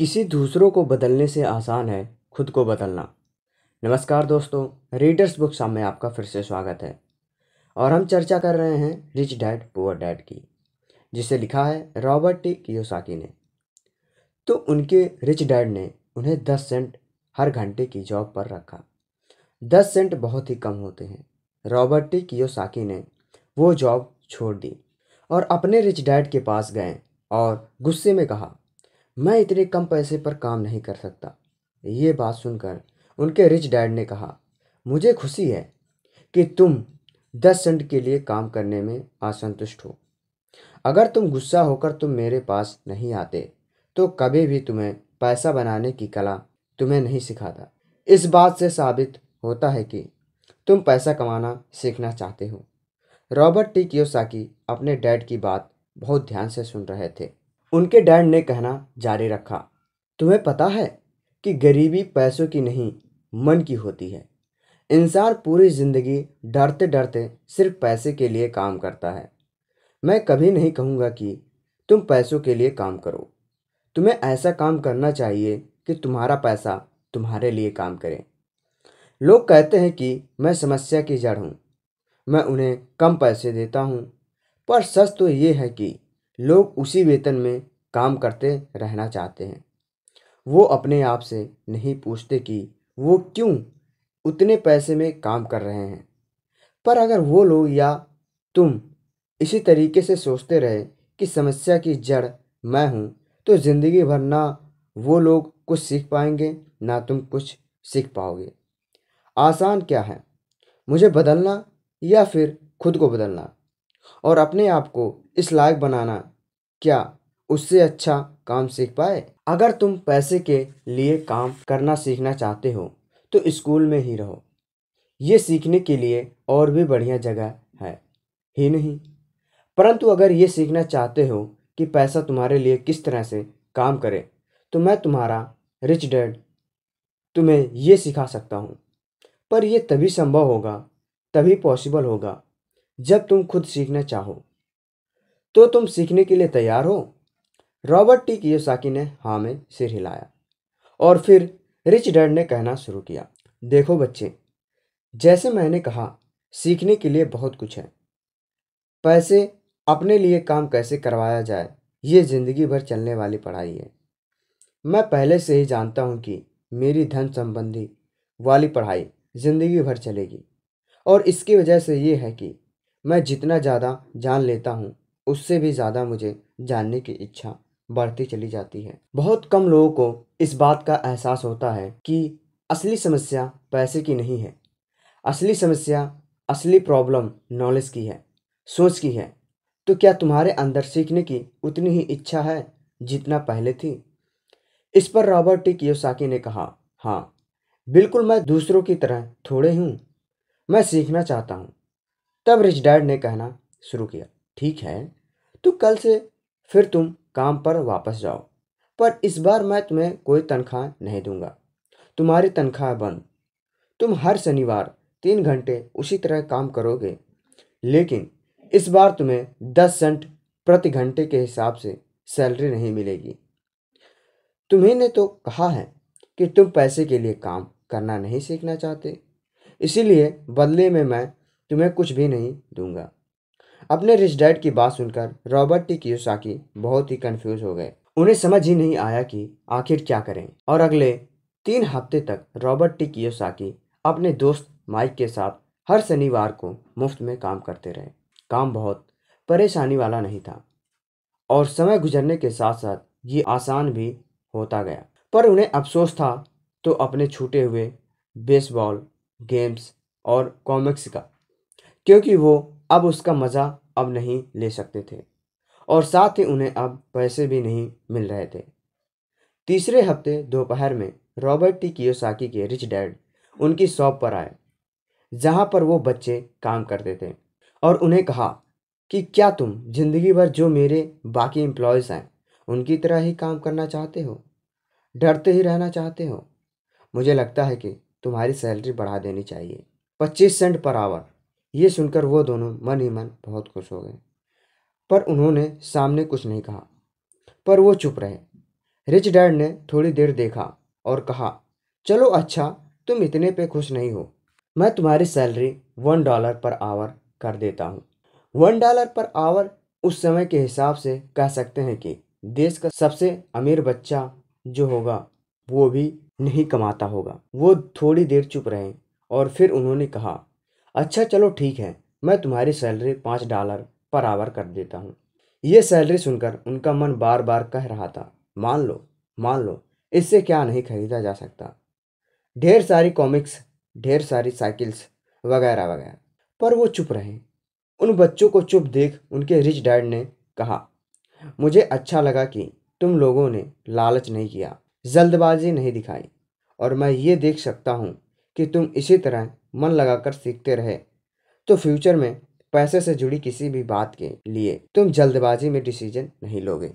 किसी दूसरों को बदलने से आसान है खुद को बदलना नमस्कार दोस्तों रीडर्स बुक शाम में आपका फिर से स्वागत है और हम चर्चा कर रहे हैं रिच डैड पुअर डैड की जिसे लिखा है रॉबर्ट टी कियोसाकी ने तो उनके रिच डैड ने उन्हें दस सेंट हर घंटे की जॉब पर रखा दस सेंट बहुत ही कम होते हैं रॉबर्ट टी कियोसाकी ने वो जॉब छोड़ दी और अपने रिच डैड के पास गए और गुस्से में कहा मैं इतने कम पैसे पर काम नहीं कर सकता ये बात सुनकर उनके रिच डैड ने कहा मुझे खुशी है कि तुम दस सेंट के लिए काम करने में असंतुष्ट हो अगर तुम गुस्सा होकर तुम मेरे पास नहीं आते तो कभी भी तुम्हें पैसा बनाने की कला तुम्हें नहीं सिखाता इस बात से साबित होता है कि तुम पैसा कमाना सीखना चाहते हो रॉबर्ट टी कियोसाकी अपने डैड की बात बहुत ध्यान से सुन रहे थे उनके डैड ने कहना जारी रखा तुम्हें पता है कि गरीबी पैसों की नहीं मन की होती है इंसान पूरी ज़िंदगी डरते डरते सिर्फ पैसे के लिए काम करता है मैं कभी नहीं कहूँगा कि तुम पैसों के लिए काम करो तुम्हें ऐसा काम करना चाहिए कि तुम्हारा पैसा तुम्हारे लिए काम करे लोग कहते हैं कि मैं समस्या की जड़ हूँ मैं उन्हें कम पैसे देता हूँ पर सच तो ये है कि लोग उसी वेतन में काम करते रहना चाहते हैं वो अपने आप से नहीं पूछते कि वो क्यों उतने पैसे में काम कर रहे हैं पर अगर वो लोग या तुम इसी तरीके से सोचते रहे कि समस्या की जड़ मैं हूँ तो ज़िंदगी भर ना वो लोग कुछ सीख पाएंगे ना तुम कुछ सीख पाओगे आसान क्या है मुझे बदलना या फिर खुद को बदलना और अपने आप को इस लायक बनाना क्या उससे अच्छा काम सीख पाए अगर तुम पैसे के लिए काम करना सीखना चाहते हो तो स्कूल में ही रहो ये सीखने के लिए और भी बढ़िया जगह है ही नहीं परंतु अगर ये सीखना चाहते हो कि पैसा तुम्हारे लिए किस तरह से काम करे तो मैं तुम्हारा रिच डैड तुम्हें ये सिखा सकता हूँ पर यह तभी संभव होगा तभी पॉसिबल होगा जब तुम खुद सीखना चाहो तो तुम सीखने के लिए तैयार हो रॉबर्ट टी कियोसाकी ने हाँ में सिर हिलाया और फिर रिच डैड ने कहना शुरू किया देखो बच्चे जैसे मैंने कहा सीखने के लिए बहुत कुछ है पैसे अपने लिए काम कैसे करवाया जाए ये ज़िंदगी भर चलने वाली पढ़ाई है मैं पहले से ही जानता हूँ कि मेरी धन संबंधी वाली पढ़ाई ज़िंदगी भर चलेगी और इसकी वजह से ये है कि मैं जितना ज़्यादा जान लेता हूँ उससे भी ज़्यादा मुझे जानने की इच्छा बढ़ती चली जाती है बहुत कम लोगों को इस बात का एहसास होता है कि असली समस्या पैसे की नहीं है असली समस्या असली प्रॉब्लम नॉलेज की है सोच की है तो क्या तुम्हारे अंदर सीखने की उतनी ही इच्छा है जितना पहले थी इस पर रॉबर्ट टी कियोसाकी ने कहा हाँ बिल्कुल मैं दूसरों की तरह थोड़े हूँ मैं सीखना चाहता हूँ तब रिच डैड ने कहना शुरू किया ठीक है तो कल से फिर तुम काम पर वापस जाओ पर इस बार मैं तुम्हें कोई तनख्वाह नहीं दूंगा तुम्हारी तनख्वाह बंद तुम हर शनिवार तीन घंटे उसी तरह काम करोगे लेकिन इस बार तुम्हें दस सेंट प्रति घंटे के हिसाब से सैलरी नहीं मिलेगी तुम्हें ने तो कहा है कि तुम पैसे के लिए काम करना नहीं सीखना चाहते इसीलिए बदले में मैं तुम्हें कुछ भी नहीं दूंगा अपने रिच डैड की बात सुनकर रॉबर्ट टी कियोसाकी बहुत ही कंफ्यूज हो गए उन्हें समझ ही नहीं आया कि आखिर क्या करें और अगले तीन हफ्ते तक रॉबर्ट टी कियोसाकी अपने दोस्त माइक के साथ हर शनिवार को मुफ्त में काम करते रहे काम बहुत परेशानी वाला नहीं था और समय गुजरने के साथ साथ ये आसान भी होता गया पर उन्हें अफसोस था तो अपने छूटे हुए बेसबॉल गेम्स और कॉमिक्स का क्योंकि वो अब उसका मज़ा अब नहीं ले सकते थे और साथ ही उन्हें अब पैसे भी नहीं मिल रहे थे तीसरे हफ्ते दोपहर में रॉबर्ट टी कियोसाकी के रिच डैड उनकी शॉप पर आए जहाँ पर वो बच्चे काम करते थे और उन्हें कहा कि क्या तुम जिंदगी भर जो मेरे बाकी एम्प्लॉयज़ हैं उनकी तरह ही काम करना चाहते हो डरते ही रहना चाहते हो मुझे लगता है कि तुम्हारी सैलरी बढ़ा देनी चाहिए पच्चीस सेंट पर आवर ये सुनकर वो दोनों मन ही मन बहुत खुश हो गए पर उन्होंने सामने कुछ नहीं कहा पर वो चुप रहे रिच डैड ने थोड़ी देर देखा और कहा चलो अच्छा तुम इतने पे खुश नहीं हो मैं तुम्हारी salary one dollar per hour कर देता हूँ वन डॉलर पर आवर उस समय के हिसाब से कह सकते हैं कि देश का सबसे अमीर बच्चा जो होगा वो भी नहीं कमाता होगा वो थोड़ी देर चुप रहे और फिर उन्होंने कहा अच्छा चलो ठीक है मैं तुम्हारी सैलरी पाँच डॉलर पर आवर कर देता हूँ ये सैलरी सुनकर उनका मन बार बार कह रहा था मान लो मान लो इससे क्या नहीं खरीदा जा सकता ढेर सारी कॉमिक्स ढेर सारी साइकिल्स वगैरह वगैरह पर वो चुप रहे उन बच्चों को चुप देख उनके रिच डैड ने कहा मुझे अच्छा लगा कि तुम लोगों ने लालच नहीं किया जल्दबाजी नहीं दिखाई और मैं ये देख सकता हूँ कि तुम इसी तरह मन लगाकर सीखते रहे तो फ्यूचर में पैसे से जुड़ी किसी भी बात के लिए तुम जल्दबाजी में डिसीजन नहीं लोगे